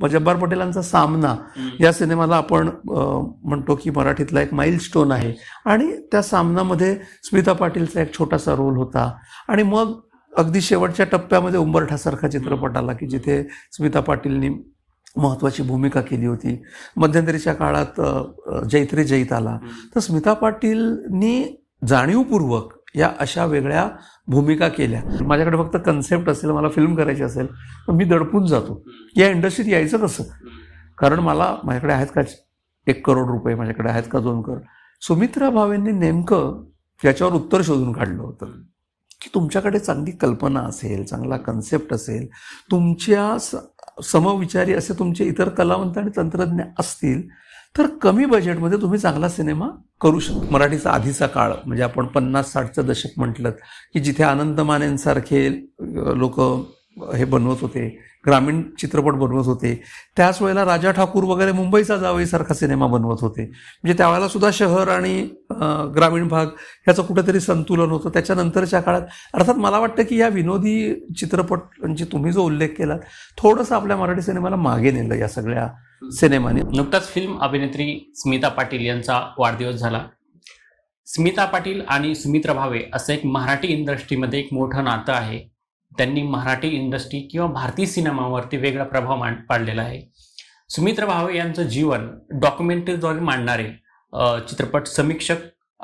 जब्बार म्हणजे पटेलांचा सामना या सिनेमाला आपण म्हणतो की मराठीतला एक माईल स्टोन आहे आणि त्या सामनामध्ये स्मिता पाटीलचा एक छोटासा रोल होता आणि मग अगदी शेवटच्या टप्प्यामध्ये उंबरठासारखा चित्रपट आला की जिथे स्मिता पाटीलनी महत्वाची भूमिका केली होती मध्यंतरीच्या काळात जैत्रे जैत आला तर स्मिता पाटीलनी जाणीवपूर्वक या अशा वेगळ्या भूमिका केल्या माझ्याकडे फक्त कन्सेप्ट असेल मला फिल्म करायची असेल तर मी दडपून जातो या इंडस्ट्रीत यायचं कसं कारण मला माझ्याकडे आहेत का एक करोड रुपये माझ्याकडे आहेत का दोन करोड सुमित्रा भावेंनी नेमकं याच्यावर उत्तर शोधून काढलं होतं की तुमच्याकडे चांगली कल्पना असेल चांगला कन्सेप्ट असेल तुमच्या समविचारी असे तुमचे इतर कलावंत आणि तंत्रज्ञ असतील तर कमी बजेटमध्ये तुम्ही चांगला सिनेमा करू शकता मराठीचा आधीचा काळ म्हणजे आपण पन्नास साठचं दशक म्हटलं की जिथे आनंद मानेंसारखे लोक हे बनवत होते ग्रामीण चित्रपट बनवत होते त्याच वेळेला राजा ठाकूर वगैरे मुंबईचा जावईसारखा सिनेमा बनवत होते म्हणजे त्यावेळेला सुद्धा शहर आणि ग्रामीण भाग ह्याचं कुठेतरी संतुलन होतं त्याच्यानंतरच्या काळात अर्थात मला वाटतं की या विनोदी चित्रपट म्हणजे तुम्ही जो उल्लेख केला थोडंसं आपल्या मराठी सिनेमाला मागे नेलं या सगळ्या सिनेमाने नुकताच फिल्म अभिनेत्री स्मिता पाटील यांचा वाढदिवस झाला स्मिता पाटील आणि सुमित्रा भावे असं एक मराठी इंडस्ट्रीमध्ये एक मोठं नातं आहे त्यांनी मराठी इंडस्ट्री किंवा भारतीय सिनेमावरती वेगळा प्रभाव मांड पाडलेला आहे सुमित्रा भावे यांचं जीवन डॉक्युमेंटरीद्वारे मांडणारे चित्रपट समीक्षक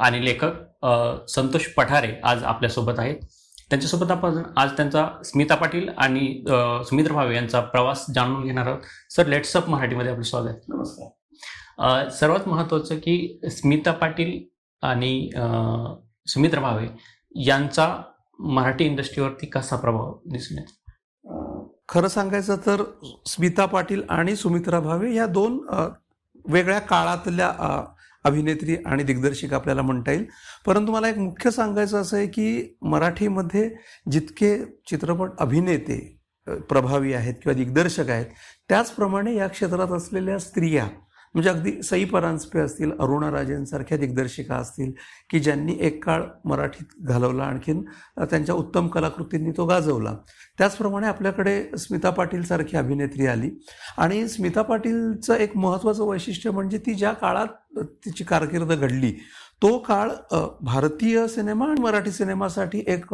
आणि लेखक संतोष पठारे आज आपल्यासोबत आहेत त्यांच्यासोबत आपण आज त्यांचा स्मिता पाटील आणि सुमित्र भावे यांचा प्रवास जाणून घेणार आहोत सर लेट्सअप मराठीमध्ये आपलं स्वागत नमस्कार सर्वात महत्वाचं की स्मिता पाटील आणि सुमित्र भावे यांचा मराठी इंडस्ट्रीवरती कसा प्रभाव येतो खरं सांगायचं तर स्मिता पाटील आणि सुमित्रा भावे या दोन वेगळ्या काळातल्या अभिनेत्री आणि दिग्दर्शिका आपल्याला म्हणता येईल परंतु मला एक मुख्य सांगायचं असं आहे की मराठीमध्ये जितके चित्रपट अभिनेते प्रभावी आहेत किंवा दिग्दर्शक आहेत त्याचप्रमाणे या क्षेत्रात असलेल्या स्त्रिया म्हणजे अगदी सई परांजपे असतील अरुणा राजेंसारख्या दिग्दर्शिका असतील की ज्यांनी एक काळ मराठीत घालवला आणखीन त्यांच्या उत्तम कलाकृतींनी तो गाजवला त्याचप्रमाणे आपल्याकडे स्मिता पाटीलसारखी अभिनेत्री आली आणि स्मिता पाटीलचं एक महत्त्वाचं वैशिष्ट्य म्हणजे ती ज्या काळात तिची कारकीर्द घडली तो काळ भारतीय सिनेमा आणि मराठी सिनेमासाठी एक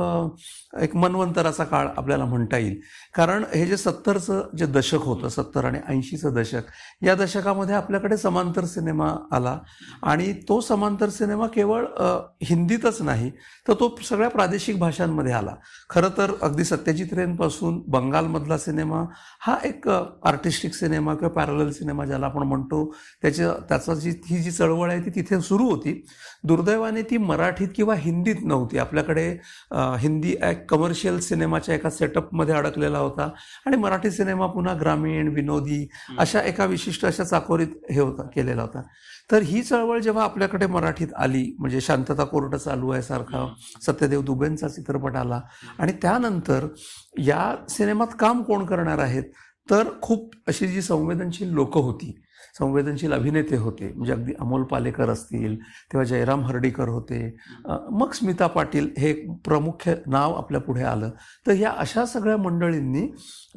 एक मनवंतराचा काळ आपल्याला म्हणता येईल कारण हे जे सत्तरचं जे दशक होतं सत्तर आणि ऐंशीचं दशक या दशकामध्ये आपल्याकडे समांतर सिनेमा आला आणि तो समांतर सिनेमा केवळ हिंदीतच नाही तर तो सगळ्या प्रादेशिक भाषांमध्ये आला खरं तर अगदी सत्यजित रेनपासून बंगालमधला सिनेमा हा एक आर्टिस्टिक सिनेमा किंवा पॅरल सिनेमा ज्याला आपण म्हणतो त्याच्या त्याचा जी ही जी चळवळ आहे ती तिथे सुरू होती दुर्दैवाने ती मराठीत किंवा हिंदीत नव्हती आपल्याकडे हिंदी एक कमर्शियल सिनेमाच्या एका सेटअपमध्ये अडकलेला होता आणि मराठी सिनेमा पुन्हा ग्रामीण विनोदी अशा एका विशिष्ट अशा चाकोरीत हे होता केलेला होता तर ही चळवळ जेव्हा आपल्याकडे मराठीत आली म्हणजे शांतता कोर्ट चालू आहे सारखा सत्यदेव दुबेंचा चित्रपट आला आणि त्यानंतर या सिनेमात काम कोण करणार आहेत तर खूप अशी जी संवेदनशील लोक होती संवेदनशील अभिनेते होते म्हणजे अगदी अमोल पालेकर असतील तेव्हा जयराम हर्डीकर होते मग स्मिता पाटील हे प्रमुख नाव आपल्या पुढे आलं तर ह्या अशा सगळ्या मंडळींनी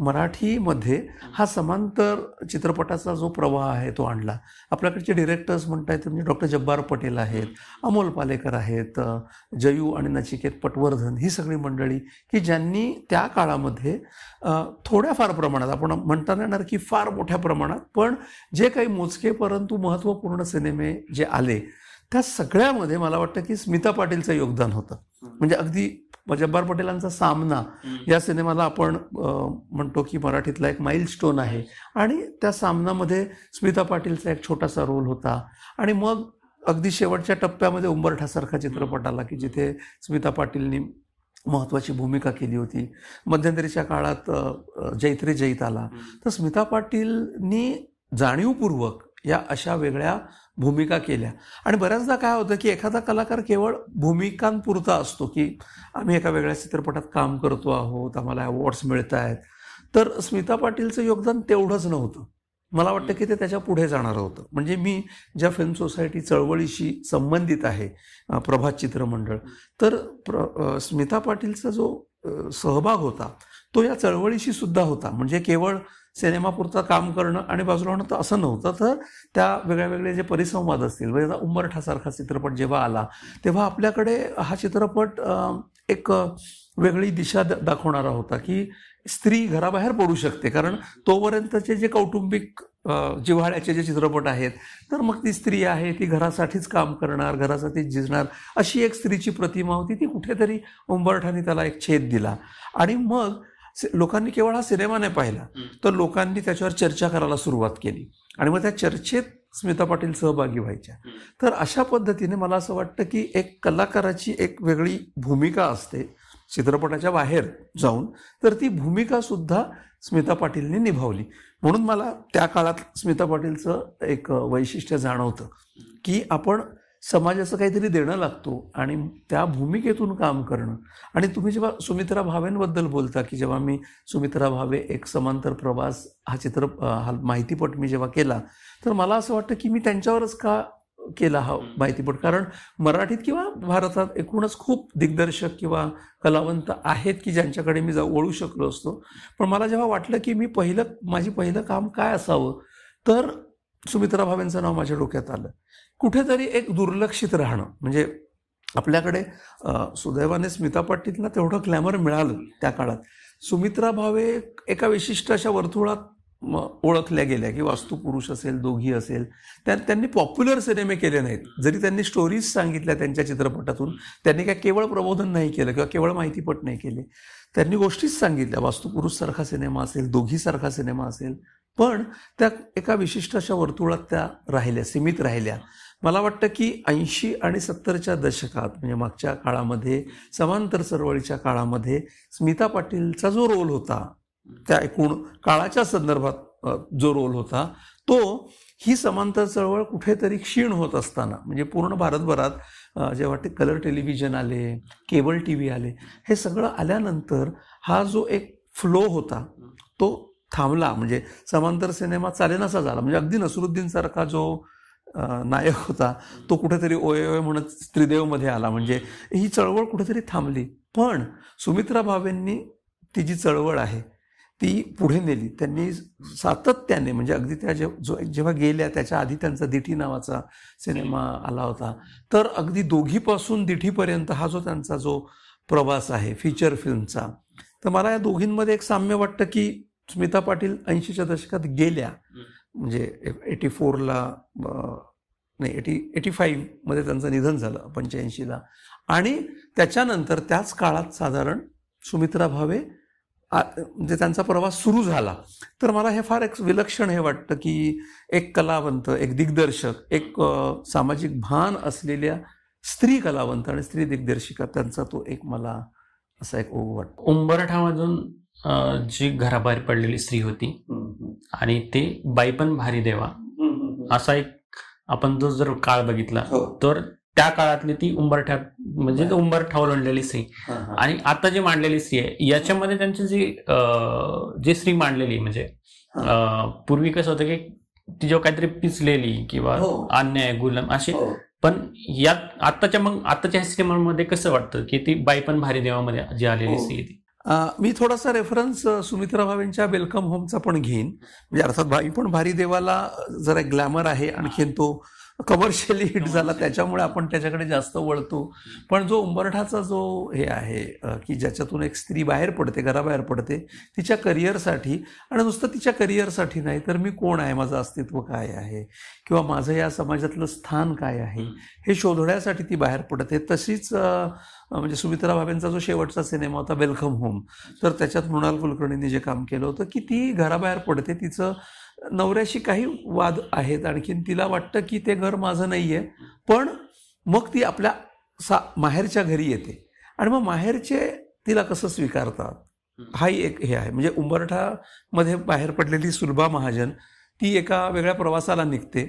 मराठीमध्ये हा समांतर चित्रपटाचा जो प्रवाह आहे तो आणला आपल्याकडचे डिरेक्टर्स म्हणता ते म्हणजे डॉक्टर जब्बार पटेल आहेत अमोल पालेकर आहेत जयू आणि नचिकेत पटवर्धन ही सगळी मंडळी की ज्यांनी त्या काळामध्ये थोड्याफार प्रमाणात आपण म्हणता येणार की फार मोठ्या प्रमाणात पण जे काही मोजके परंतु महत्वपूर्ण सिनेमे जे आले त्या सगळ्यामध्ये मला वाटतं की स्मिता पाटीलचं योगदान होतं म्हणजे अगदी जब्बार पटेलांचा सामना या सिनेमाला आपण म्हणतो की मराठीतला एक माइल स्टोन आहे आणि त्या सामनामध्ये स्मिता पाटीलचा एक छोटासा रोल होता आणि मग अगदी शेवटच्या टप्प्यामध्ये उंबरठासारखा चित्रपट आला की जिथे स्मिता पाटीलनी महत्वाची भूमिका केली होती मध्यंतरीच्या काळात जैत्रे जैत आला तर स्मिता पाटीलनी जाणीवपूर्वक या अशा वेगळ्या भूमिका केल्या आणि बऱ्याचदा काय होतं की एखादा कलाकार केवळ भूमिकांपुरता असतो की आम्ही एका वेगळ्या चित्रपटात काम करतो आहोत आम्हाला अवॉर्ड्स मिळत आहेत तर स्मिता पाटीलचं योगदान तेवढंच नव्हतं मला वाटतं की ते त्याच्या पुढे जाणारं होतं म्हणजे मी ज्या फिल्म सोसायटी चळवळीशी संबंधित आहे प्रभात चित्रमंडळ तर प्र स्मिता पाटीलचा जो सहभाग होता तो या चळवळीशी सुद्धा होता म्हणजे केवळ सिनेमापुरतं काम करणं आणि बाजूला होणं तर असं नव्हतं तर त्या वेगळ्या वेगळे जे परिसंवाद असतील म्हणजे उंबरठासारखा चित्रपट जेव्हा आला तेव्हा आपल्याकडे हा चित्रपट एक वेगळी दिशा दाखवणारा होता की स्त्री घराबाहेर पडू शकते कारण तोपर्यंतचे जे कौटुंबिक जिव्हाळ्याचे जे चित्रपट आहेत तर मग ती स्त्री आहे ती घरासाठीच काम करणार घरासाठी जिजणार अशी एक स्त्रीची प्रतिमा होती ती कुठेतरी उंबरठाने त्याला एक छेद दिला आणि मग लोकांनी केवळ हा सिनेमा नाही पाहिला तर लोकांनी त्याच्यावर चर्चा करायला सुरुवात केली आणि मग त्या चर्चेत स्मिता पाटील सहभागी व्हायच्या तर अशा पद्धतीने मला असं वाटतं की एक कलाकाराची एक वेगळी भूमिका असते चित्रपटाच्या बाहेर जाऊन तर ती भूमिका सुद्धा स्मिता पाटीलने निभावली म्हणून मला त्या काळात स्मिता पाटीलचं एक वैशिष्ट्य जाणवतं की आपण समाजाचं काहीतरी देणं लागतो आणि त्या भूमिकेतून काम करणं आणि तुम्ही जेव्हा सुमित्रा भावेंबद्दल बोलता की जेव्हा मी सुमित्रा भावे एक समांतर प्रवास हा चित्र हा माहितीपट मी जेव्हा केला तर मला असं वाटतं की मी त्यांच्यावरच का केला हा माहितीपट कारण मराठीत किंवा भारतात एकूणच खूप दिग्दर्शक किंवा कलावंत आहेत की ज्यांच्याकडे मी जाऊ ओळू शकलो असतो पण मला जेव्हा वाटलं की मी पहिलं माझी पहिलं काम काय असावं तर सुमित्रा भावेंचं नाव माझ्या डोक्यात आलं कुठेतरी एक दुर्लक्षित राहणं म्हणजे आपल्याकडे सुदैवाने स्मिता पाटीलला तेवढं ग्लॅमर मिळालं त्या काळात सुमित्रा भावे एका विशिष्ट अशा वर्तुळात ओळखल्या गेल्या की वास्तुपुरुष असेल दोघी असेल त्या त्यांनी पॉप्युलर सिनेमे केले नाहीत जरी त्यांनी स्टोरीज सांगितल्या त्यांच्या चित्रपटातून त्यांनी काय केवळ प्रबोधन नाही केलं किंवा केवळ माहितीपट नाही केले त्यांनी गोष्टीच सांगितल्या वास्तुपुरुषसारखा सिनेमा असेल दोघीसारखा सिनेमा असेल पण त्या एका विशिष्ट अशा वर्तुळात त्या राहिल्या सीमित राहिल्या मला वाटतं की ऐंशी आणि सत्तरच्या दशकात म्हणजे मागच्या काळामध्ये समांतर चळवळीच्या काळामध्ये स्मिता पाटीलचा जो रोल होता त्या एकूण काळाच्या संदर्भात जो रोल होता तो ही समांतर चळवळ कुठेतरी क्षीण होत असताना म्हणजे पूर्ण भारतभरात जेव्हा ते कलर टेलिव्हिजन आले केबल टी व्ही आले हे सगळं आल्यानंतर हा जो एक फ्लो होता तो थांबला म्हणजे समांतर सिनेमा चालेनासा झाला म्हणजे अगदी नसरुद्दीनसारखा जो नायक होता तो कुठेतरी ओय ओय म्हणत त्रिदेवमध्ये आला म्हणजे ही चळवळ कुठेतरी थांबली पण सुमित्रा भावेंनी ती जी चळवळ आहे ती पुढे नेली त्यांनी सातत्याने म्हणजे अगदी त्या जे जो जेव्हा गेल्या त्याच्या आधी त्यांचा दिठी नावाचा सिनेमा आला होता तर अगदी दोघीपासून दिठीपर्यंत हा जो त्यांचा जो प्रवास आहे फीचर फिल्मचा तर मला या दोघींमध्ये एक साम्य वाटतं की स्मिता पाटील ऐंशीच्या दशकात गेल्या म्हणजे एटी फोरला नाही एटी एटी फाईव्हमध्ये त्यांचं निधन झालं पंच्याऐंशीला आणि त्याच्यानंतर त्याच काळात साधारण सुमित्रा भावे म्हणजे त्यांचा प्रवास सुरू झाला तर मला हे फार एक विलक्षण हे वाटतं की एक कलावंत एक दिग्दर्शक एक सामाजिक भान असलेल्या स्त्री कलावंत आणि स्त्री दिग्दर्शिका त्यांचा तो एक मला असा एक ओघ वाटतो उंबरठा मधून जी घराबाहेर पडलेली स्त्री होती आणि ते बाई पण भारी देवा असा एक आपण जो जर काळ बघितला हो. तर त्या काळातली ती उंबरठ्या म्हणजे उंबरठाव लढलेली स्त्री आणि आता जी मांडलेली स्त्री आहे याच्यामध्ये त्यांची जी जी स्त्री मांडलेली म्हणजे पूर्वी कसं होतं की ती जेव्हा काहीतरी पिचलेली किंवा हो. अन्याय गुलाम अशी हो. पण यात आताच्या मग आताच्या मध्ये कसं वाटतं की ती बाई पण भारी देवामध्ये जी आलेली स्त्री ती मी थोडासा रेफरन्स सुमित्रा भावेंच्या वेलकम होमचा पण घेईन म्हणजे अर्थात भाई पण भारी देवाला जरा ग्लॅमर आहे आणखीन तो कमर्शियली हिट झाला त्याच्यामुळे आपण त्याच्याकडे जास्त वळतो पण जो उंबरठाचा जो हे आहे की ज्याच्यातून एक स्त्री बाहेर पडते घराबाहेर पडते तिच्या करिअरसाठी आणि नुसतं तिच्या करिअरसाठी नाही तर मी कोण आहे माझं अस्तित्व काय आहे किंवा माझं या समाजातलं स्थान काय आहे हे शोधण्यासाठी ती बाहेर पडते तशीच म्हणजे सुमित्रा भावेंचा जो शेवटचा सिनेमा होता वेलकम होम तर त्याच्यात मृणाल कुलकर्णींनी जे काम केलं होतं की ती घराबाहेर पडते तिचं नवऱ्याशी काही वाद आहेत आणखीन तिला वाटतं की ते घर माझं नाही आहे पण मग ती आपल्या सा माहेरच्या घरी येते आणि मग माहेरचे तिला कसं स्वीकारतात हाही एक हे आहे म्हणजे उंबरठामध्ये बाहेर पडलेली सुलभा महाजन ती एका वेगळ्या प्रवासाला निघते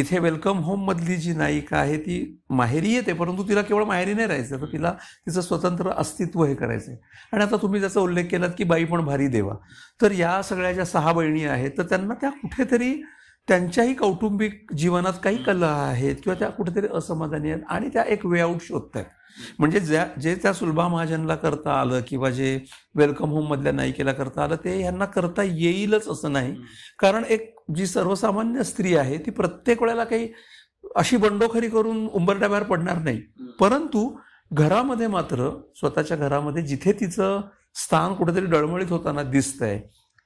इथे वेलकम होममधली जी नायिका आहे ती माहेरी येते परंतु तिला केवळ माहेरी नाही राहायचं तर तिला तिचं स्वतंत्र अस्तित्व हे करायचं आहे आणि आता तुम्ही ज्याचा उल्लेख केलात की बाई पण भारी देवा तर या सगळ्या ज्या सहा बहिणी आहेत तर त्यांना त्या कुठेतरी त्यांच्याही कौटुंबिक जीवनात काही कला आहेत किंवा त्या कुठेतरी असमाधानी आहेत आणि त्या एक वे आऊट शोधत आहेत म्हणजे ज्या जे त्या सुलभा महाजनला करता आलं किंवा जे वेलकम होम मधल्या नायिकेला करता आलं ते यांना करता येईलच असं नाही कारण एक जी सर्वसामान्य स्त्री आहे ती प्रत्येक वेळेला काही अशी बंडोखरी करून उंबरड्याबाहेर पडणार नाही परंतु घरामध्ये मात्र स्वतःच्या घरामध्ये जिथे तिचं स्थान कुठेतरी डळमळीत होताना दिसतंय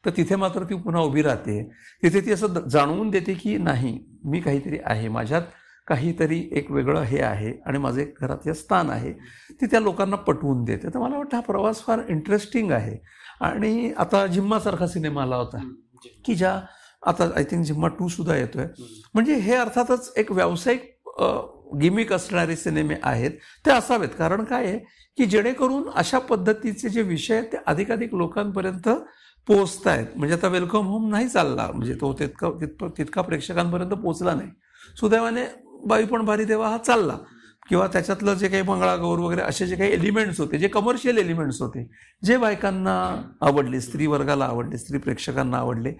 तर तिथे मात्र ती पुन्हा उभी राहते तिथे ती असं जाणवून देते की नाही मी काहीतरी आहे माझ्यात काहीतरी एक वेगळं हे आहे आणि माझं एक घरातलं स्थान आहे ती त्या लोकांना पटवून देते तर मला वाटतं हा प्रवास फार इंटरेस्टिंग आहे आणि आता जिम्मासारखा सिनेमा आला होता की ज्या आता आय थिंक जिम्मा टू सुद्धा येतोय म्हणजे हे अर्थातच एक व्यावसायिक गिमिक असणारे सिनेमे आहेत ते असावेत कारण काय आहे की जेणेकरून अशा पद्धतीचे जे विषय आहेत ते अधिकाधिक लोकांपर्यंत पोहोचत आहेत म्हणजे आता वेलकम होम नाही चालला म्हणजे तो तितका तितका प्रेक्षकांपर्यंत पोहोचला नाही सुदैवाने बाई पण भारी देवा हा चालला किंवा त्याच्यातलं जे काही मंगळागौर वगैरे असे जे काही एलिमेंट्स होते जे कमर्शियल एलिमेंट्स होते जे बायकांना आवडले स्त्री वर्गाला आवडले स्त्री प्रेक्षकांना आवडले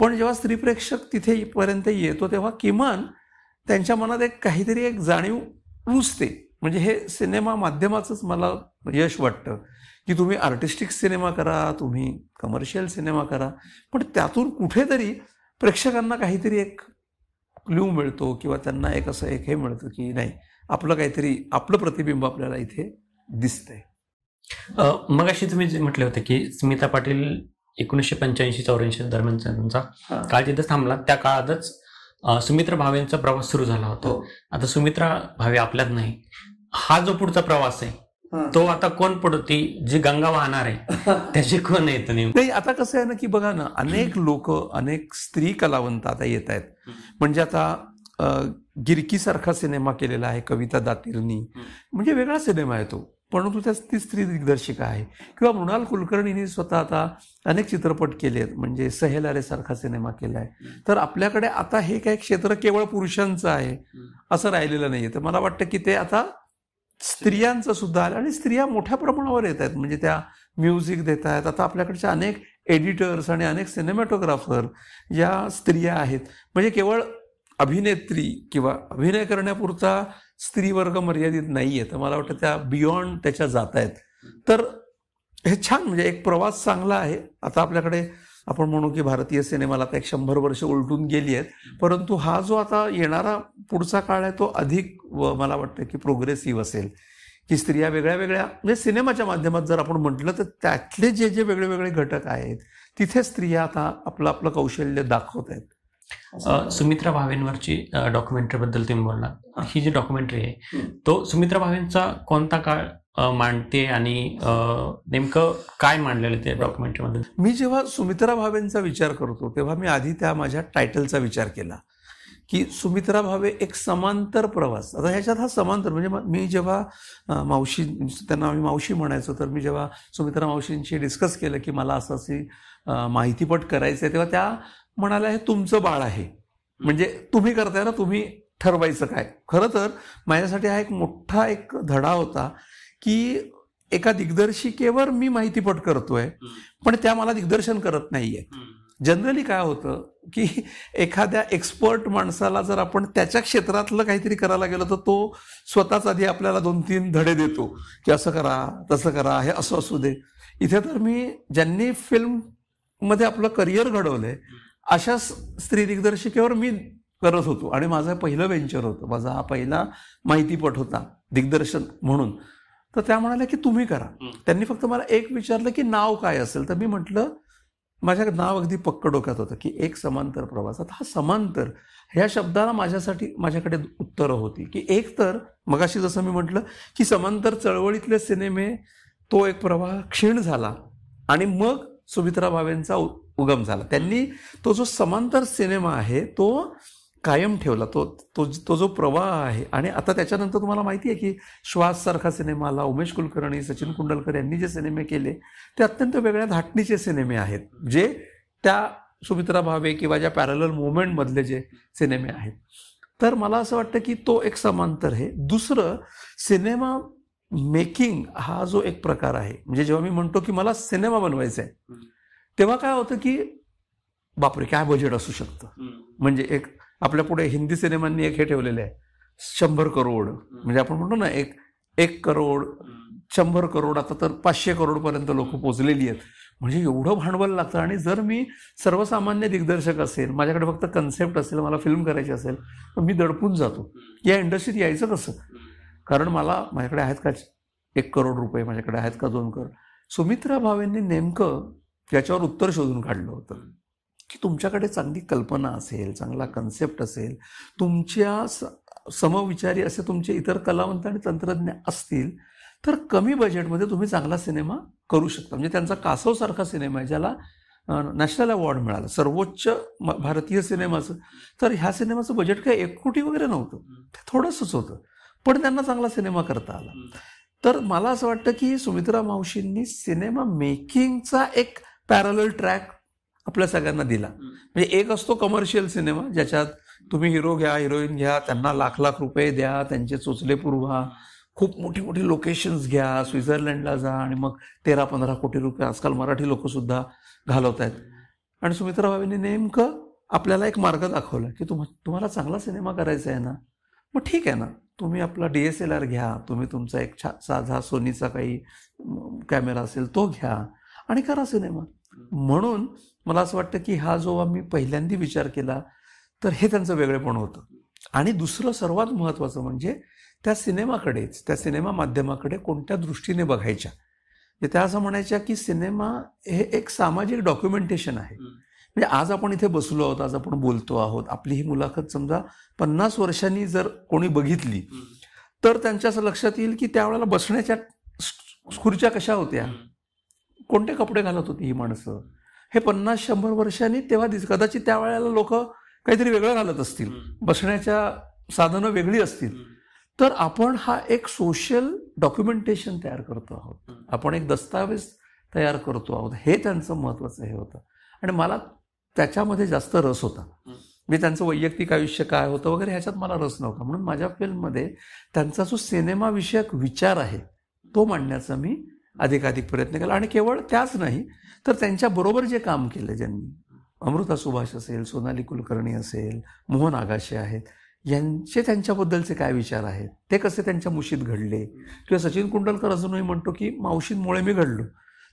पण जेव्हा स्त्री प्रेक्षक तिथेपर्यंत येतो तेव्हा किमान त्यांच्या मनात एक काहीतरी एक जाणीव रुजते म्हणजे हे सिनेमा माध्यमाचंच मला यश वाटतं की तुम्ही आर्टिस्टिक सिनेमा करा तुम्ही कमर्शियल सिनेमा करा पण त्यातून कुठेतरी प्रेक्षकांना काहीतरी एक क्ल्यू मिळतो किंवा त्यांना एक असं एक हे मिळतं की नाही आपलं काहीतरी आपलं प्रतिबिंब आपल्याला इथे दिसतंय मग अशी तुम्ही जे म्हटले होते की स्मिता पाटील एकोणीसशे पंच्याऐंशी चौऱ्याऐंशी दरम्यान त्यांचा काळ जिथे थांबला त्या काळातच सुमित्रा भावेंचा प्रवास सुरू झाला होता हो. आता सुमित्रा भावे आपल्यात नाही हा जो पुढचा प्रवास आहे तो आता कोण पडती जी गंगा वाहणार आहे त्याची कोण येत नाही आता कसं आहे ना की बघा ना अनेक लोक अनेक स्त्री कलावंत आता येत आहेत म्हणजे आता गिरकीसारखा सिनेमा केलेला आहे कविता दातीरनी म्हणजे वेगळा सिनेमा आहे तो परंतु त्या ती स्त्री दिग्दर्शिका आहे किंवा मृणाल कुलकर्णीने स्वतः आता अनेक चित्रपट केले आहेत म्हणजे सहेलारे सारखा सिनेमा केला आहे तर आपल्याकडे आता हे काय क्षेत्र केवळ पुरुषांचं आहे असं राहिलेलं नाहीये तर मला वाटतं की ते आता स्त्रियांचं सुद्धा आलं आणि स्त्रिया मोठ्या प्रमाणावर येत आहेत म्हणजे त्या म्युझिक देत आहेत आता आपल्याकडच्या अनेक एडिटर्स आणि अनेक सिनेमॅटोग्राफर या स्त्रिया आहेत म्हणजे केवळ अभिनेत्री किंवा अभिनय करण्यापुरता स्त्री वर्ग मर्यादित नाही आहे तर मला वाटतं त्या बियॉन्ड त्याच्या जात आहेत तर हे छान म्हणजे एक प्रवास चांगला आहे आता आपल्याकडे आपण म्हणू की भारतीय सिनेमाला आता एक शंभर वर्ष उलटून गेली आहेत परंतु हा जो आता येणारा पुढचा काळ आहे तो अधिक मला वाटतं की प्रोग्रेसिव्ह असेल की स्त्रिया वेगळ्या वेगळ्या म्हणजे सिनेमाच्या माध्यमात जर आपण म्हटलं तर त्यातले जे जे वेगळे वेगळे घटक आहेत तिथे स्त्रिया आता आपलं आपलं कौशल्य दाखवत आहेत सुमित्रा भावेंवरची डॉक्युमेंटरीबद्दल तुम्ही बोलला ही जी डॉक्युमेंटरी आहे तो सुमित्रा भावेंचा कोणता काळ मांडते आणि नेमकं काय मांडलेलं ते डॉक्युमेंटरीमध्ये मी जेव्हा सुमित्रा भावेंचा विचार करतो तेव्हा मी आधी त्या माझ्या टायटलचा विचार केला की सुमित्रा भावे एक समांतर प्रवास आता ह्याच्यात हा समांतर म्हणजे मी जेव्हा मावशी त्यांना आम्ही मावशी म्हणायचो तर मी जेव्हा सुमित्रा मावशींशी डिस्कस केलं की मला असं असे माहितीपट करायचं आहे तेव्हा त्या म्हणाल्या हे तुमचं बाळ आहे म्हणजे तुम्ही करताय ना तुम्ही ठरवायचं काय खरं तर माझ्यासाठी हा एक मोठा एक धडा होता की एका दिग्दर्शिकेवर मी माहितीपट करतोय पण त्या मला दिग्दर्शन करत नाहीये जनरली काय होतं की एखाद्या एक्सपर्ट माणसाला जर आपण त्याच्या क्षेत्रातलं काहीतरी करायला गेलं तर तो स्वतःच आधी आपल्याला दोन तीन धडे देतो की असं करा तसं करा हे असं असू दे इथे तर मी ज्यांनी फिल्म मध्ये आपलं करिअर घडवलंय अशा स्त्री दिग्दर्शिकेवर मी करत होतो आणि माझं पहिलं व्हेंचर होतं माझा हा पहिला माहितीपट होता दिग्दर्शन म्हणून तर त्या म्हणाल्या की तुम्ही करा त्यांनी फक्त मला एक विचारलं की नाव काय असेल तर मी म्हटलं माझ्या नाव अगदी पक्क डोक्यात होतं की एक समांतर प्रवासात हा समांतर ह्या शब्दाला माझ्यासाठी माझ्याकडे उत्तरं होती की एक तर मगाशी जसं मी म्हटलं की समांतर चळवळीतले सिनेमे तो एक प्रवाह क्षीण झाला आणि मग सुमित्रा भावेंचा उगम झाला त्यांनी तो जो समांतर सिनेमा आहे तो कायम ठेवला तो तो तो जो प्रवाह आहे आणि आता त्याच्यानंतर तुम्हाला माहिती आहे की श्वाससारखा सिनेमा आला उमेश कुलकर्णी सचिन कुंडलकर यांनी जे सिनेमे केले ते अत्यंत वेगळ्या धाटणीचे सिनेमे आहेत जे त्या सुमित्रा भावे किंवा ज्या पॅरल मुवमेंटमधले जे सिनेमे आहेत तर मला असं वाटतं की तो एक समांतर आहे दुसरं सिनेमा मेकिंग हा जो एक प्रकार आहे म्हणजे जेव्हा मी म्हणतो की मला सिनेमा बनवायचा आहे तेव्हा काय होतं की बापरे काय बजेट असू शकतं म्हणजे एक आपल्या पुढे हिंदी सिनेमांनी एक हे ठेवलेलं आहे शंभर करोड म्हणजे आपण म्हणतो ना एक एक करोड शंभर करोड आता तर पाचशे करोडपर्यंत लोक पोचलेली आहेत म्हणजे एवढं भांडवल लागतं आणि जर मी सर्वसामान्य दिग्दर्शक असेल माझ्याकडे फक्त कन्सेप्ट असेल मला फिल्म करायची असेल तर मी दडपून जातो या इंडस्ट्रीत यायचं कसं कारण मला माझ्याकडे आहेत का एक करोड रुपये माझ्याकडे आहेत का दोन करोड सुमित्रा भावेंनी नेमकं याच्यावर उत्तर शोधून काढलं होतं की तुमच्याकडे चांगली कल्पना असेल चांगला कन्सेप्ट असेल तुमच्या समविचारी असे तुमचे इतर कलावंत आणि तंत्रज्ञ असतील तर कमी बजेटमध्ये तुम्ही चांगला सिनेमा करू शकता म्हणजे त्यांचा कासवसारखा सिनेमा आहे ज्याला नॅशनल अवॉर्ड मिळाला सर्वोच्च भारतीय सिनेमाचं तर ह्या सिनेमाचं बजेट काही एक कोटी वगैरे नव्हतं ते थोडंसंच होतं पण त्यांना चांगला सिनेमा करता आला तर मला असं वाटतं की सुमित्रा मावशींनी सिनेमा मेकिंगचा एक पॅरल ट्रॅक आपल्या सगळ्यांना दिला म्हणजे एक असतो कमर्शियल सिनेमा ज्याच्यात तुम्ही हिरो घ्या हिरोईन घ्या त्यांना लाख लाख रुपये द्या त्यांचे चोचले पुरवा खूप मोठी मोठी लोकेशन्स घ्या स्वित्झर्लंडला जा आणि मग तेरा पंधरा कोटी रुपये आजकाल मराठी लोक सुद्धा घालवत आहेत आणि सुमित्रा भावेने नेमकं आपल्याला एक मार्ग दाखवला की तुम्हा तुम्हाला चांगला सिनेमा करायचा आहे ना मग ठीक आहे ना तुम्ही आपला डी एस एल आर घ्या तुम्ही तुमचा एक छा साधा सोनीचा काही कॅमेरा असेल तो घ्या आणि करा सिनेमा म्हणून मला असं वाटतं की हा जो आम्ही पहिल्यांदा विचार केला तर हे त्यांचं वेगळेपण होतं आणि दुसरं सर्वात महत्त्वाचं म्हणजे त्या सिनेमाकडेच त्या सिनेमा माध्यमाकडे कोणत्या दृष्टीने बघायच्या म्हणजे त्या असं म्हणायच्या की सिनेमा हे एक सामाजिक डॉक्युमेंटेशन आहे म्हणजे आज आपण इथे बसलो आहोत आज आपण बोलतो आहोत आपली ही मुलाखत समजा पन्नास वर्षांनी जर कोणी बघितली तर त्यांच्या असं लक्षात येईल की त्यावेळेला बसण्याच्या खुर्च्या कशा होत्या कोणते कपडे घालत होती ही माणसं हे पन्नास शंभर वर्षांनी तेव्हा दिस कदाचित त्या वेळेला लोक काहीतरी वेगळं घालत असतील बसण्याच्या साधनं वेगळी असतील तर आपण हा एक सोशल डॉक्युमेंटेशन तयार करतो आहोत आपण एक दस्तावेज तयार करतो आहोत हे त्यांचं महत्वाचं हे होतं आणि मला त्याच्यामध्ये जास्त रस होता मी त्यांचं वैयक्तिक आयुष्य काय होतं वगैरे ह्याच्यात मला रस नव्हता म्हणून माझ्या फिल्ममध्ये त्यांचा जो सिनेमाविषयक विचार आहे तो मांडण्याचा मी अधिकाधिक प्रयत्न केला आणि केवळ त्याच नाही तर त्यांच्याबरोबर जे काम केलं ज्यांनी अमृता सुभाष असेल सोनाली कुलकर्णी असेल मोहन आगाशे आहेत यांचे त्यांच्याबद्दलचे काय विचार आहेत ते कसे त्यांच्या मुशीत घडले किंवा सचिन कुंडलकर अजूनही म्हणतो की मावशींमुळे मी घडलो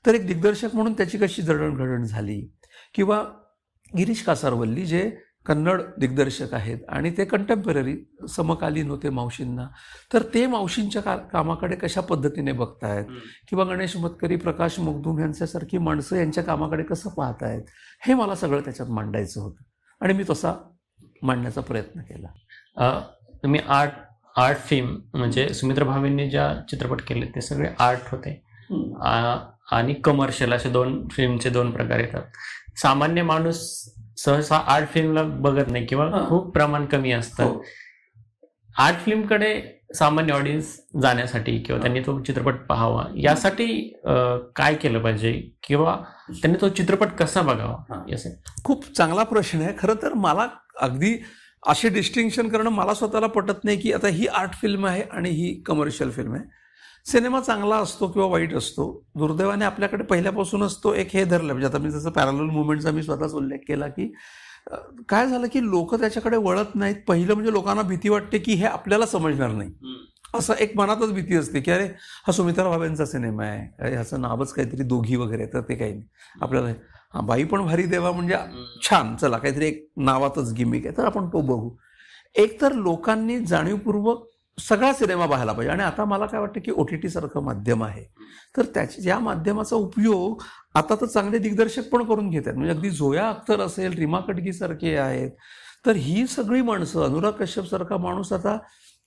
तर एक दिग्दर्शक म्हणून त्याची कशी जडणघडण झाली किंवा गिरीश कासारवल्ली जे कन्नड दिग्दर्शक आहेत आणि ते कंटेम्पररी समकालीन होते मावशींना तर ते मावशींच्या का कामाकडे कशा पद्धतीने बघतायत किंवा गणेश मतकरी प्रकाश मुगदूम यांच्यासारखी माणसं यांच्या कामाकडे कसं पाहतायत हे मला सगळं त्याच्यात मांडायचं होतं आणि मी तसा मांडण्याचा प्रयत्न केला तुम्ही आर्ट आर्ट फिल्म म्हणजे सुमित्र भावेंनी ज्या चित्रपट केले ते सगळे आर्ट होते आणि कमर्शियल असे दोन फिल्मचे दोन प्रकार येतात सामान्य माणूस सहसा आर्ट फिल्मला बघत नाही किंवा खूप प्रमाण कमी असतं हो. आर्ट फिल्मकडे सामान्य ऑडियन्स जाण्यासाठी किंवा त्यांनी तो चित्रपट पाहावा यासाठी काय केलं पाहिजे किंवा त्यांनी तो चित्रपट कसा बघावा खूप चांगला प्रश्न आहे खरं तर मला अगदी असे डिस्टिंक्शन करणं मला स्वतःला पटत नाही की आता ही आर्ट फिल्म आहे आणि ही कमर्शियल फिल्म आहे सिनेमा चांगला असतो किंवा वाईट असतो दुर्दैवाने आपल्याकडे पहिल्यापासूनच तो एक हे धरलं म्हणजे आता मी जसं पॅरल मुवमेंटचा मी स्वतःच उल्लेख केला की काय झालं की लोक त्याच्याकडे वळत नाहीत पहिलं म्हणजे लोकांना भीती वाटते की हे आपल्याला समजणार नाही असं एक मनातच भीती असते की अरे हा सुमित्रा भावेंचा सिनेमा आहे ह्याचं नावच काहीतरी दोघी वगैरे तर ते काही नाही आपल्याला हा बाई पण भारी देवा म्हणजे छान चला काहीतरी एक नावातच गिमिक आहे तर आपण तो बघू एकतर लोकांनी जाणीवपूर्वक सगळा सिनेमा पाहायला पाहिजे आणि आता मला काय वाटतं की ओ टी टीसारखं माध्यम आहे तर त्याची या माध्यमाचा उपयोग आता तर चांगले दिग्दर्शक पण करून घेत आहेत म्हणजे अगदी झोया अख्तर असेल रीमा सारखे आहेत तर ही सगळी माणसं अनुराग कश्यप सारखा माणूस आता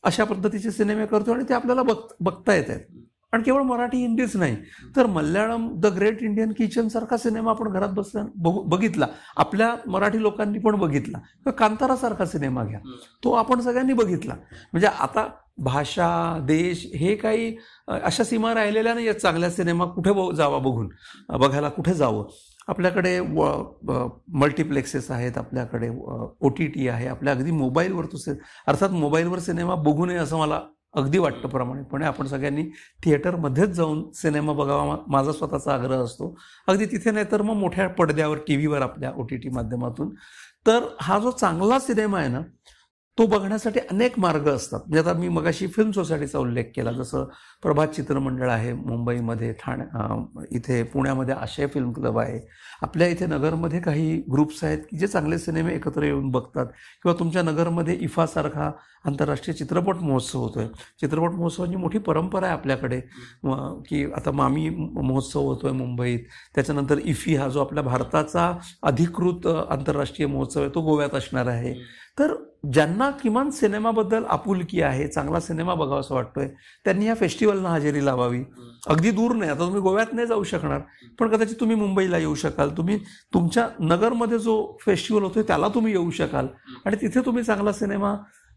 अशा पद्धतीचे सिनेमे करतो आणि ते आपल्याला बघ बघता येत आहेत आणि केवळ मराठी हिंदीच नाही तर Malayalam the great Indian kitchen सारखा सिनेमा आपण घरात बसल्या बघू बघितला आपल्या मराठी लोकांनी पण बघितला किंवा कांतारासारखा सिनेमा घ्या तो आपण सगळ्यांनी बघितला म्हणजे आता भाषा देश हे काही अशा सीमा राहिलेल्या नाही आहेत चांगल्या सिनेमा कुठे जावा बघून बघायला कुठे जावं आपल्याकडे व मल्टिप्लेक्सेस आहेत आपल्याकडे ओ टी टी आहे आपल्या अगदी मोबाईलवर तो अर्थात मोबाईलवर सिनेमा बघू नये असं मला अगदी वाटतं पण आपण सगळ्यांनी थिएटरमध्येच जाऊन सिनेमा बघावा माझा स्वतःचा आग्रह असतो अगदी तिथे नाही तर मग मोठ्या पडद्यावर टी व्हीवर आपल्या ओ टी टी माध्यमातून तर हा जो चांगला सिनेमा आहे ना तो बघण्यासाठी अनेक मार्ग असतात म्हणजे आता मी मगाशी फिल्म सोसायटीचा उल्लेख केला जसं प्रभात चित्रमंडळ आहे मुंबईमध्ये ठाणे इथे पुण्यामध्ये आशय फिल्म क्लब आहे आपल्या इथे नगरमध्ये काही ग्रुप्स आहेत की जे चांगले सिनेमे एकत्र येऊन बघतात किंवा तुमच्या नगरमध्ये इफासारखा आंतरराष्ट्रीय चित्रपट महोत्सव होतो आहे चित्रपट महोत्सवाची मोठी परंपरा आहे आपल्याकडे की आता मामी महोत्सव होतो आहे मुंबईत त्याच्यानंतर इफी हा जो आपल्या भारताचा अधिकृत आंतरराष्ट्रीय महोत्सव आहे तो गोव्यात असणार आहे तर ज्यांना किमान सिनेमाबद्दल आपुलकी आहे चांगला सिनेमा बघावा असं वाटतोय त्यांनी या फेस्टिवलना हजेरी लावावी अगदी दूर नाही आता तुम्ही गोव्यात नाही जाऊ शकणार पण कदाचित तुम्ही मुंबईला येऊ शकाल तुम्ही तुमच्या नगरमध्ये जो फेस्टिवल होतोय त्याला तुम्ही येऊ शकाल आणि तिथे तुम्ही चांगला सिनेमा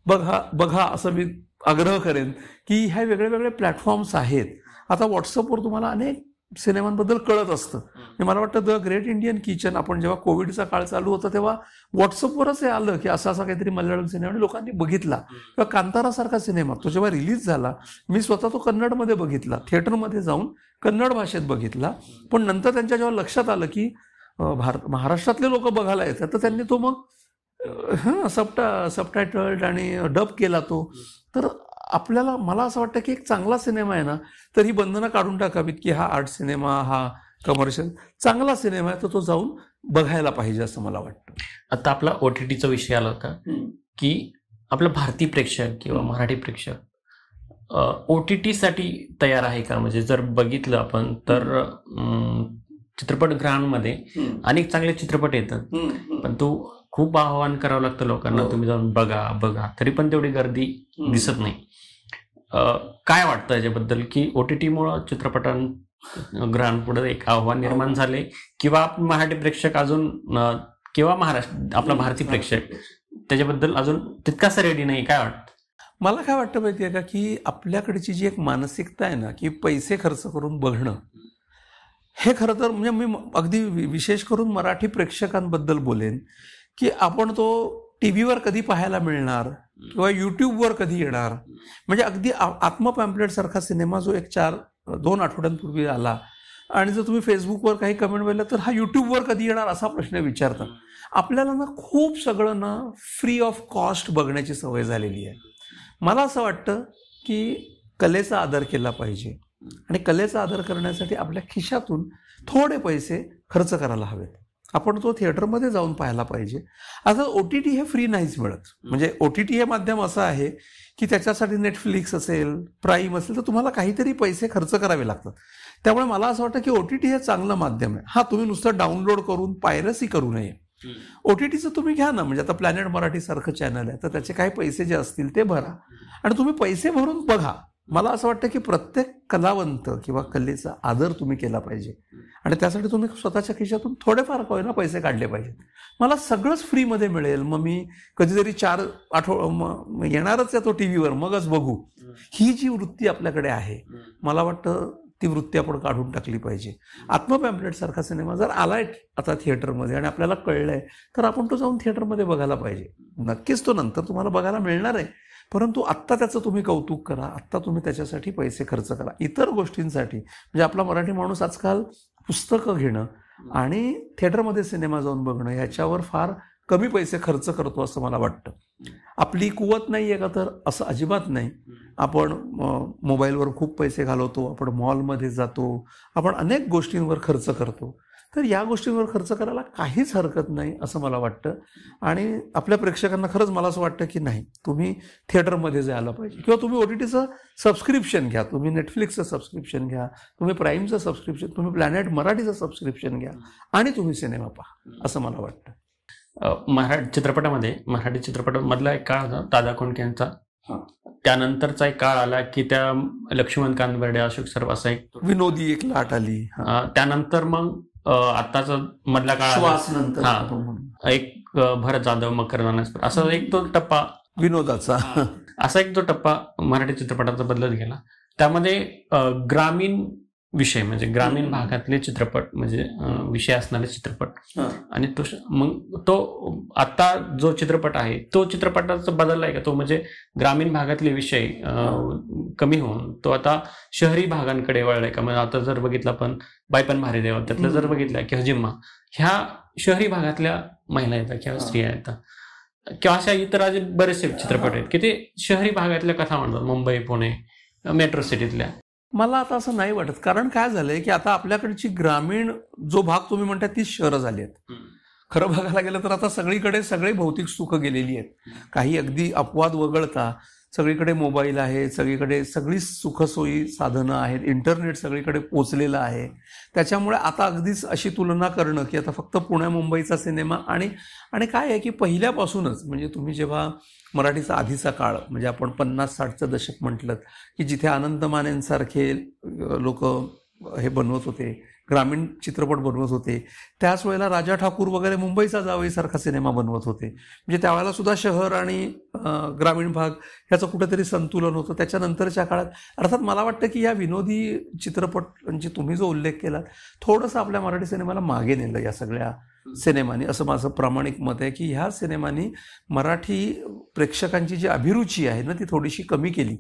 बघा बघा असं मी आग्रह करेन की ह्या वेगळे वेगळे प्लॅटफॉर्म्स आहेत आता व्हॉट्सअपवर तुम्हाला अनेक सिनेमांबद्दल कळत असतं म्हणजे मला वाटतं द ग्रेट इंडियन किचन आपण जेव्हा कोविडचा काळ चालू होता तेव्हा व्हॉट्सअपवरच हे आलं की असा असा काहीतरी मल्याळम सिनेमा लोकांनी बघितला किंवा कांतारासारखा सिनेमा तो जेव्हा रिलीज झाला मी स्वतः तो कन्नडमध्ये बघितला थिएटरमध्ये जाऊन कन्नड भाषेत बघितला पण नंतर त्यांच्या जेव्हा लक्षात आलं की भारत महाराष्ट्रातले लोक बघायला येतात तर त्यांनी तो मग सबटा सबटायटल्ड आणि डब केला तो तर आपल्याला मला असं वाटतं की एक चांगला सिनेमा आहे ना तर ही बंधनं काढून टाकावीत की हा आर्ट सिनेमा हा कमर्शियल चांगला सिनेमा आहे तर तो जाऊन बघायला पाहिजे असं मला वाटतं आता आपला ओ टी टीचा विषय आला होता की आपला भारतीय प्रेक्षक किंवा मराठी प्रेक्षक ओ टी टीसाठी तयार आहे का म्हणजे जर बघितलं आपण तर चित्रपट ग्रहांमध्ये अनेक चांगले चित्रपट येतात पण तो खूप आव्हान करावं लागतं लोकांना हो. तुम्ही जाऊन बघा बघा तरी पण तेवढी गर्दी दिसत नाही काय वाटतं याच्याबद्दल की ओ टी टीमुळं चित्रपटां ग्रहांपुढे एक आव्हान निर्माण झाले किंवा मराठी प्रेक्षक अजून किंवा महाराष्ट्र आपला भारतीय प्रेक्षक त्याच्याबद्दल अजून तितकासा रेडी नाही काय वाटतं मला काय वाटतं आहे का की आपल्याकडची जी एक मानसिकता आहे ना की पैसे खर्च करून बघणं हे खरं तर म्हणजे मी अगदी विशेष करून मराठी प्रेक्षकांबद्दल बोलेन की आपण तो टीव्हीवर कधी पाहायला मिळणार किंवा युट्यूबवर कधी येणार म्हणजे अगदी आत्म पॅम्पलेट सारखा सिनेमा जो एक चार दोन आठवड्यांपूर्वी आला आणि जर तुम्ही फेसबुकवर काही कमेंट केलं तर हा युट्यूबवर कधी येणार असा प्रश्न विचारतात आपल्याला ना खूप सगळं ना फ्री ऑफ कॉस्ट बघण्याची सवय झालेली आहे मला असं वाटतं की कलेचा आदर केला पाहिजे आणि कलेचा आदर करण्यासाठी आपल्या खिशातून थोडे पैसे खर्च करायला हवेत आपण तो थिएटरमध्ये जाऊन पाहायला पाहिजे आता ओ टी टी हे फ्री नाहीच मिळत म्हणजे ओ टी टी हे माध्यम असं आहे की त्याच्यासाठी नेटफ्लिक्स असेल प्राईम असेल तर तुम्हाला काहीतरी पैसे खर्च करावे लागतात त्यामुळे मला असं वाटतं की ओ टी टी हे चांगलं माध्यम आहे हा तुम्ही नुसतं डाउनलोड करून पायरसी करू नये ओ टी टीचं तुम्ही घ्या ना म्हणजे आता प्लॅनेट मराठी सारखं चॅनल आहे तर त्याचे काही पैसे जे असतील ते भरा आणि तुम्ही पैसे भरून बघा मला असं वाटतं की प्रत्येक कलावंत किंवा कलेचा आदर तुम्ही केला पाहिजे आणि त्यासाठी तुम्ही स्वतःच्या खिशातून थोडेफार होईना पैसे काढले पाहिजेत मला सगळंच फ्रीमध्ये मिळेल मग मी कधीतरी चार आठव येणारच आहे तो टी व्हीवर मगच बघू ही जी वृत्ती आपल्याकडे आहे मला वाटतं ती वृत्ती आपण काढून टाकली पाहिजे सारखा सिनेमा जर आलाय आता थिएटरमध्ये आणि आपल्याला कळलंय तर आपण तो जाऊन थिएटरमध्ये बघायला पाहिजे नक्कीच तो नंतर तुम्हाला बघायला मिळणार आहे परंतु आत्ता त्याचं तुम्ही कौतुक करा आत्ता तुम्ही त्याच्यासाठी पैसे खर्च करा इतर गोष्टींसाठी म्हणजे आपला मराठी माणूस आजकाल पुस्तकं घेणं आणि थिएटरमध्ये सिनेमा जाऊन बघणं ह्याच्यावर फार कमी पैसे खर्च करतो असं मला वाटतं आपली कुवत नाही आहे का तर असं अजिबात नाही आपण मोबाईलवर खूप पैसे घालवतो आपण मॉलमध्ये जातो आपण अनेक गोष्टींवर खर्च करतो तर या गोष्टींवर खर्च करायला काहीच हरकत नाही असं मला वाटतं आणि आपल्या प्रेक्षकांना खरंच मला असं वाटतं की नाही तुम्ही थिएटरमध्ये जायला पाहिजे किंवा तुम्ही ओ टी टीचं सबस्क्रिप्शन घ्या तुम्ही नेटफ्लिक्सचं सबस्क्रिप्शन घ्या तुम्ही प्राईमचं सबस्क्रिप्शन तुम्ही प्लॅनेट मराठीचं सबस्क्रिप्शन घ्या आणि तुम्ही सिनेमा पहा असं मला वाटतं मराठी चित्रपटामध्ये मराठी चित्रपटामधला एक काळ होता दादा कोंडके यांचा त्यानंतरचा एक काळ आला की त्या लक्ष्मण कानबर्डे अशोक सर्व असा एक विनोदी एक लाट आली त्यानंतर मग आताच मधल्या काळात एक भरत जाधव मकरना असा एक तो टप्पा विनोदाचा असा एक तो टप्पा मराठी चित्रपटाचा बदलत गेला त्यामध्ये ग्रामीण विषय म्हणजे ग्रामीण भागातले चित्रपट म्हणजे विषय असणारे चित्रपट आणि तो मग तो आता जो चित्रपट आहे तो चित्रपटाचा बदललाय का तो म्हणजे ग्रामीण भागातले विषय कमी होऊन तो आता शहरी भागांकडे वळलाय का म्हणजे आता जर बघितलं आपण बायपण भारी देवा त्यातलं जर बघितलं किंवा जिम्मा ह्या शहरी भागातल्या महिला येतात किंवा स्त्रिया येतात किंवा अशा इतर बरेचसे चित्रपट आहेत की ते शहरी भागातल्या कथा म्हणतात मुंबई पुणे मेट्रो सिटीतल्या मला आता असं नाही वाटत कारण काय झालंय की आता आपल्याकडची ग्रामीण जो भाग तुम्ही म्हणता तीच शहरं झाली आहेत खरं बघायला गेलं तर आता सगळीकडे सगळे भौतिक सुख गेलेली आहेत काही अगदी अपवाद वगळता सगळीकडे मोबाईल आहे सगळीकडे सगळी सुखसोयी साधनं आहेत इंटरनेट सगळीकडे पोचलेलं आहे त्याच्यामुळे आता अगदीच अशी तुलना करणं की आता फक्त पुण्या मुंबईचा सिनेमा आणि आणि काय आहे की पहिल्यापासूनच म्हणजे तुम्ही जेव्हा मराठीचा आधीचा काळ म्हणजे आपण पन्नास साठचं दशक म्हटलं की जिथे आनंद मानेंसारखे लोक हे बनवत होते ग्रामीण चित्रपट बनवत होते त्याच वेळेला राजा ठाकूर वगैरे मुंबईचा जावईसारखा सिनेमा बनवत होते म्हणजे त्यावेळेला सुद्धा शहर आणि ग्रामीण भाग ह्याचं कुठेतरी संतुलन होतं त्याच्यानंतरच्या काळात अर्थात मला वाटतं की या विनोदी चित्रपटांची म्हणजे तुम्ही जो उल्लेख केलात थोडंसं आपल्या मराठी सिनेमाला मागे नेलं या सगळ्या सिनेमानी असं माझं प्रामाणिक मत आहे की ह्या सिनेमानी मराठी प्रेक्षकांची जी अभिरुची आहे ना ती थोडीशी कमी केली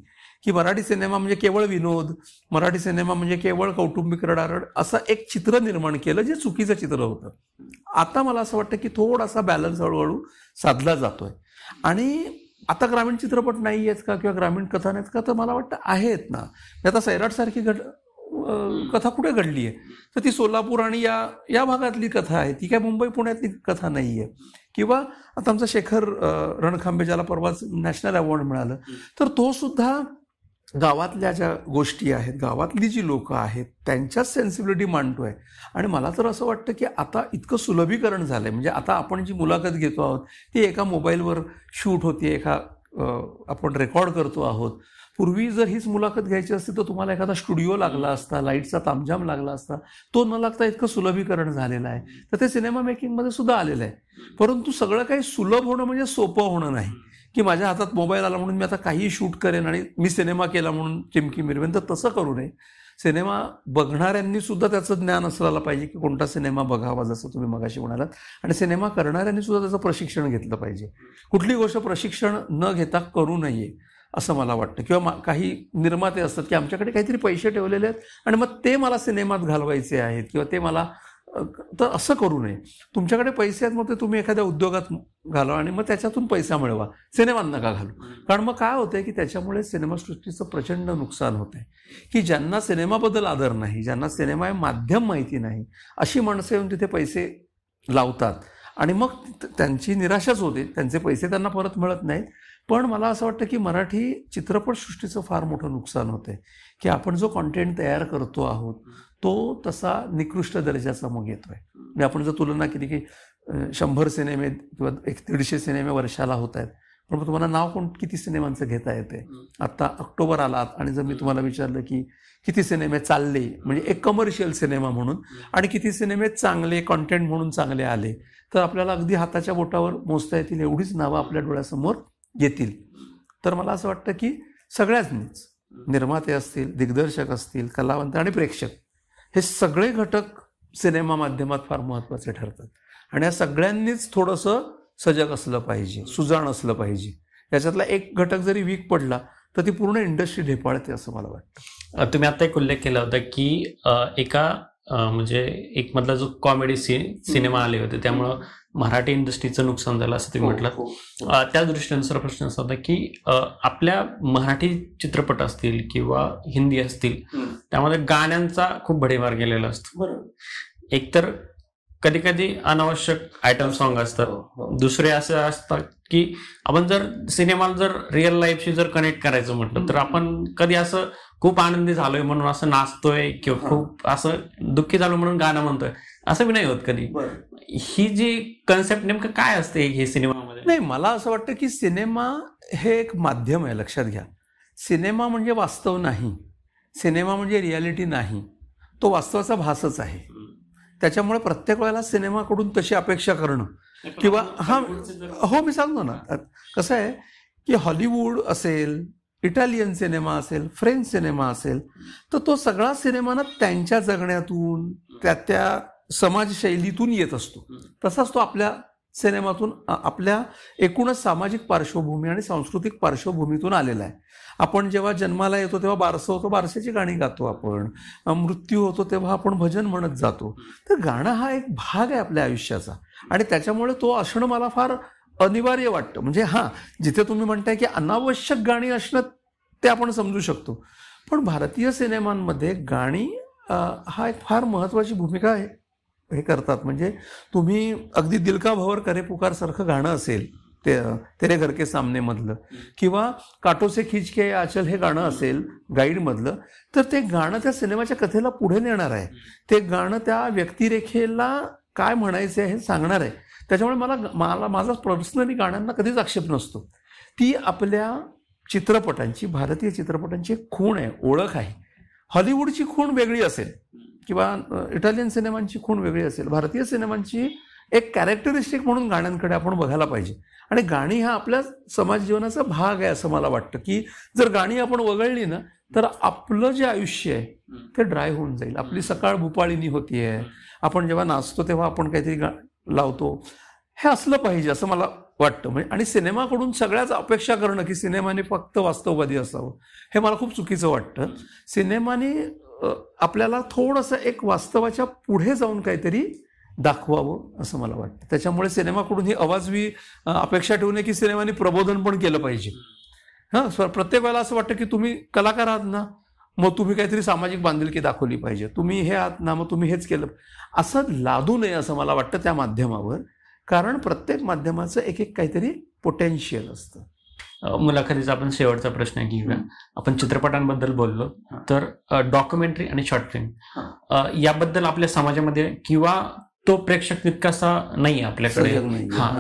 की मराठी सिनेमा म्हणजे केवळ विनोद मराठी सिनेमा म्हणजे केवळ कौटुंबिक रडारड असं एक चित्र निर्माण केलं जे चुकीचं चित्र होतं आता मला असं वाटतं की थोडासा बॅलन्स हळूहळू साधला जातोय आणि आता ग्रामीण चित्रपट नाही आहेत का किंवा ग्रामीण कथा नाहीत का तर मला वाटतं आहेत ना आता सैराटसारखी घड कथा कुठे घडली आहे तर ती सोलापूर आणि या या भागातली कथा आहे ती काय मुंबई पुण्यातली कथा नाही आहे किंवा आता आमचा शेखर रणखांबे ज्याला परवाच नॅशनल अवॉर्ड मिळालं तर तो सुद्धा गावातल्या ज्या गोष्टी आहेत गावातली जी लोकं आहेत त्यांच्याच सेन्सिबिलिटी मांडतो आहे आणि मला तर असं वाटतं की आता इतकं सुलभीकरण झालं आहे म्हणजे आता आपण जी मुलाखत घेतो आहोत ती एका मोबाईलवर शूट होते एका आपण रेकॉर्ड करतो आहोत पूर्वी जर हीच मुलाखत घ्यायची असती तर तुम्हाला एखादा स्टुडिओ लागला असता लाईटचा तामझाम लागला असता तो न लागता इतकं सुलभीकरण झालेलं आहे तर ते सिनेमा मेकिंगमध्ये सुद्धा आलेलं आहे परंतु सगळं काही सुलभ होणं म्हणजे सोपं होणं नाही की माझ्या हातात मोबाईल आला म्हणून मी आता काहीही शूट करेन आणि मी सिनेमा केला म्हणून चिमकी मिरवेन तर तसं करू नये सिनेमा बघणाऱ्यांनी सुद्धा त्याचं ज्ञान असायला पाहिजे की कोणता सिनेमा बघावा जसं तुम्ही मगाशी म्हणालात आणि सिनेमा करणाऱ्यांनी सुद्धा त्याचं प्रशिक्षण घेतलं पाहिजे कुठली गोष्ट प्रशिक्षण न घेता करू नये असं मला वाटतं किंवा काही निर्माते असतात की आमच्याकडे काहीतरी पैसे ठेवलेले आहेत आणि मग ते मला सिनेमात घालवायचे आहेत किंवा ते मला तर असं करू नये तुमच्याकडे पैसे आहेत मग ते तुम्ही एखाद्या उद्योगात घालवा आणि मग त्याच्यातून पैसा मिळवा सिनेमांना का घालू कारण मग काय होतंय की त्याच्यामुळे सिनेमासृष्टीचं प्रचंड नुकसान होत आहे की ज्यांना सिनेमाबद्दल आदर नाही ज्यांना सिनेमा हे माध्यम माहिती नाही अशी माणसं येऊन तिथे पैसे लावतात आणि मग त्यांची निराशाच होते त्यांचे पैसे त्यांना परत मिळत नाहीत पण मला असं वाटतं की मराठी चित्रपटसृष्टीचं फार मोठं नुकसान होतंय की आपण जो कॉन्टेंट तयार करतो आहोत तो तसा निकृष्ट दर्जाचा मग येतोय म्हणजे आपण जर तुलना केली की शंभर सिनेमे किंवा एक दीडशे सिनेमे वर्षाला होत आहेत पण तुम्हाला नाव कोण किती सिनेमांचं घेता येते आता ऑक्टोबर आलात आणि जर मी तुम्हाला विचारलं की किती सिनेमे चालले म्हणजे एक कमर्शियल सिनेमा म्हणून आणि किती सिनेमे चांगले कॉन्टेंट म्हणून चांगले आले तर आपल्याला अगदी हाताच्या बोटावर मोजता येतील एवढीच नावं आपल्या डोळ्यासमोर येतील तर मला असं वाटतं की सगळ्याचनीच निर्माते असतील दिग्दर्शक असतील कलावंत आणि प्रेक्षक हे सगळे घटक सिनेमा माध्यमात फार महत्त्वाचे ठरतात आणि या सगळ्यांनीच थोडंसं सजग असलं पाहिजे सुजाण असलं पाहिजे याच्यातला एक घटक जरी वीक पडला तर ती पूर्ण इंडस्ट्री ढेपाळते असं मला वाटतं तुम्ही आता एक उल्लेख केला होता की एका म्हणजे एक मधला जो कॉमेडी सिनेमा आले होते त्यामुळं मराठी इंडस्ट्रीचं नुकसान झालं असं तुम्ही हो, म्हटलं हो, हो. त्या दृष्टीने सर प्रश्न असा होता की आपल्या मराठी चित्रपट असतील किंवा हिंदी असतील त्यामध्ये गाण्यांचा खूप भडीमार गेलेला असतो एकतर कधी कधी अनावश्यक आयटम सॉन्ग असतात दुसरे असे असतात की आपण जर सिनेमाला जर रिअल लाईफशी जर कनेक्ट करायचं म्हटलं तर आपण कधी असं खूप आनंदी झालोय म्हणून असं नाचतोय किंवा खूप असं दुःखी झालो म्हणून गाणं म्हणतोय असं बी नाही होत कधी ही जी कन्सेप्ट नेमकं काय असते हे सिनेमामध्ये नाही मला असं वाटतं की सिनेमा हे एक माध्यम आहे लक्षात घ्या सिनेमा म्हणजे वास्तव नाही सिनेमा म्हणजे रियालिटी नाही तो वास्तवाचा भासच आहे त्याच्यामुळे प्रत्येक वेळेला सिनेमाकडून तशी अपेक्षा करणं किंवा हा हो मी सांगतो ना कसं आहे की हॉलिवूड असेल इटालियन सिनेमा असेल फ्रेंच सिनेमा असेल तर तो सगळा सिनेमा ना त्यांच्या जगण्यातून त्या त्या समाजशैलीतून येत असतो तसाच तो आपल्या सिनेमातून आपल्या एकूणच सामाजिक पार्श्वभूमी आणि सांस्कृतिक पार्श्वभूमीतून आलेला आहे आपण जेव्हा जन्माला येतो तेव्हा बारसं होतो बारशाची गाणी गातो आपण मृत्यू होतो तेव्हा आपण भजन म्हणत जातो तर गाणं हा एक भाग आहे आपल्या आयुष्याचा आणि त्याच्यामुळे तो असणं मला फार अनिवार्य वाटतं म्हणजे हां जिथे तुम्ही म्हणताय की अनावश्यक गाणी असणं ते आपण समजू शकतो पण भारतीय सिनेमांमध्ये गाणी हा एक फार महत्त्वाची भूमिका आहे हे करतात म्हणजे तुम्ही अगदी दिलका भवर करे पुकारसारखं गाणं असेल ते तेरे घरके के सामने मधलं किंवा काटोसे से खिच के आचल हे गाणं असेल गाईडमधलं तर ते गाणं त्या सिनेमाच्या कथेला पुढे नेणार आहे ते गाणं त्या व्यक्तिरेखेला काय म्हणायचं आहे हे सांगणार आहे त्याच्यामुळे मला मला माझा पर्सनली गाण्यांना कधीच आक्षेप नसतो ती आपल्या चित्रपटांची भारतीय चित्रपटांची खूण आहे ओळख आहे हॉलिवूडची खूण वेगळी असेल किंवा इटालियन सिनेमांची खूण वेगळी असेल भारतीय सिनेमांची एक कॅरेक्टरिस्टिक म्हणून गाण्यांकडे आपण बघायला पाहिजे आणि गाणी हा आपल्या समाज जीवनाचा भाग आहे असं मला वाटतं की जर गाणी आपण वगळली ना तर आपलं जे आयुष्य आहे ते ड्राय होऊन जाईल आपली सकाळ भूपाळीनी आहे आपण जेव्हा नाचतो तेव्हा आपण काहीतरी लावतो हे असलं पाहिजे असं मला वाटतं म्हणजे आणि सिनेमाकडून सगळ्याच अपेक्षा करणं की सिनेमाने फक्त वास्तववादी असावं हे मला खूप चुकीचं वाटतं सिनेमाने आपल्याला थोडंसं एक वास्तवाच्या पुढे जाऊन काहीतरी दाखवावं असं मला वाटतं त्याच्यामुळे सिनेमाकडून ही आवाजवी अपेक्षा ठेवू नये की सिनेमाने प्रबोधन पण केलं पाहिजे हां प्रत्येक वेळेला असं वाटतं की तुम्ही कलाकार आहात ना मग तुम्ही काहीतरी सामाजिक बांधिलकी दाखवली पाहिजे तुम्ही हे आहात ना मग तुम्ही हेच केलं असं लादू नये असं मला वाटतं त्या माध्यमावर कारण प्रत्येक माध्यमाचं एक एक काहीतरी पोटेन्शियल असतं मुलाखतीचा आपण शेवटचा प्रश्न घेऊया आपण चित्रपटांबद्दल बोललो तर डॉक्युमेंटरी आणि शॉर्ट फिल्म याबद्दल आपल्या समाजामध्ये किंवा तो प्रेक्षक तितकासा नाही आपल्याकडे हा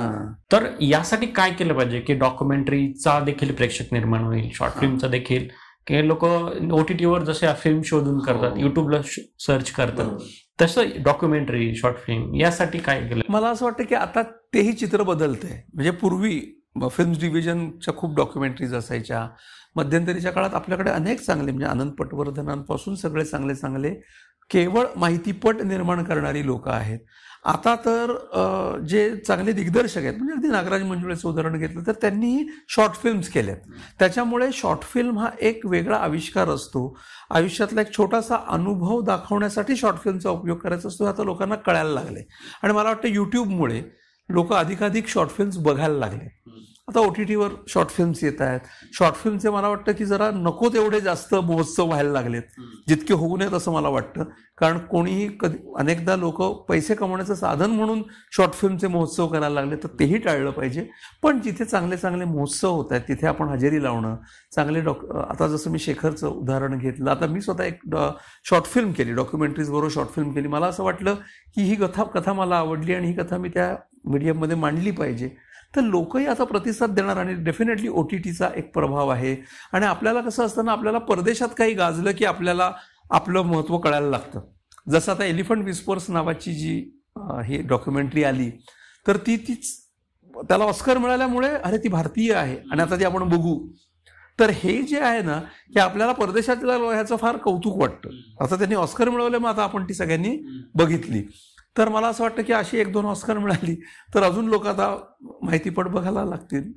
तर यासाठी काय केलं पाहिजे की डॉक्युमेंटरीचा देखील प्रेक्षक निर्माण होईल शॉर्ट फिल्मचा देखील लोक ओटीटीवर जसे फिल्म शोधून करतात युट्यूबला हो. सर्च करतात तसं डॉक्युमेंटरी शॉर्ट फिल्म यासाठी काय केलं मला असं वाटतं की आता तेही चित्र बदलतंय म्हणजे पूर्वी फिल्म फिल्म्स डिव्हिजनच्या खूप डॉक्युमेंटरीज असायच्या मध्यंतरीच्या काळात आपल्याकडे अनेक चांगले म्हणजे आनंद पटवर्धनांपासून सगळे चांगले चांगले केवळ माहितीपट निर्माण करणारी लोक आहेत आता तर जे चांगले दिग्दर्शक आहेत म्हणजे अगदी नागराज मंजुळेचं उदाहरण घेतलं तर त्यांनी शॉर्ट फिल्म्स केल्यात त्याच्यामुळे शॉर्ट फिल्म हा एक वेगळा आविष्कार असतो आयुष्यातला एक छोटासा अनुभव दाखवण्यासाठी शॉर्ट फिल्मचा उपयोग करायचा असतो आता लोकांना कळायला लागले आणि मला वाटतं यूट्यूबमुळे लोक अधिकाधिक शॉर्ट फिल्म्स बघायला लागले आता ओ टी टीवर शॉर्ट फिल्म्स येत आहेत शॉर्ट फिल्मचे मला वाटतं की जरा नको तेवढे जास्त महोत्सव व्हायला लागलेत जितके होऊ नयेत असं मला वाटतं कारण कोणीही कधी अनेकदा लोक पैसे कमवण्याचं साधन म्हणून शॉर्ट फिल्मचे महोत्सव करायला लागले तर तेही टाळलं पाहिजे पण जिथे चांगले चांगले महोत्सव होत आहेत तिथे आपण हजेरी लावणं चांगले डॉक आता जसं मी शेखरचं उदाहरण घेतलं आता मी स्वतः एक शॉर्ट फिल्म केली डॉक्युमेंटरीज बरोबर शॉर्ट फिल्म केली मला असं वाटलं की ही कथा कथा मला आवडली आणि ही कथा मी त्या मीडियममध्ये मांडली पाहिजे तर लोकही आता प्रतिसाद देणार आणि डेफिनेटली ओ टी टीचा एक प्रभाव आहे आणि आपल्याला कसं असताना आपल्याला परदेशात काही गाजलं की आपल्याला आपलं महत्त्व कळायला लागतं जसं आता एलिफंट विस्पर्स नावाची जी ही डॉक्युमेंटरी आली तर ती तीच त्याला ऑस्कर मिळाल्यामुळे अरे ती भारतीय आहे आणि आता ती आपण बघू तर हे जे आहे ना की आपल्याला परदेशातल्या ह्याचं फार कौतुक वाटतं आता त्यांनी ऑस्कर मिळवलं मग आता आपण ती सगळ्यांनी बघितली तर मला असं वाटतं की अशी एक दोन ऑस्कर मिळाली तर अजून लोक आता माहितीपट बघायला लागतील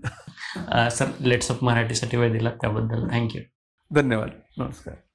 सर लेट्स ऑफ मराठीसाठी वेळ दिला त्याबद्दल थँक्यू धन्यवाद नमस्कार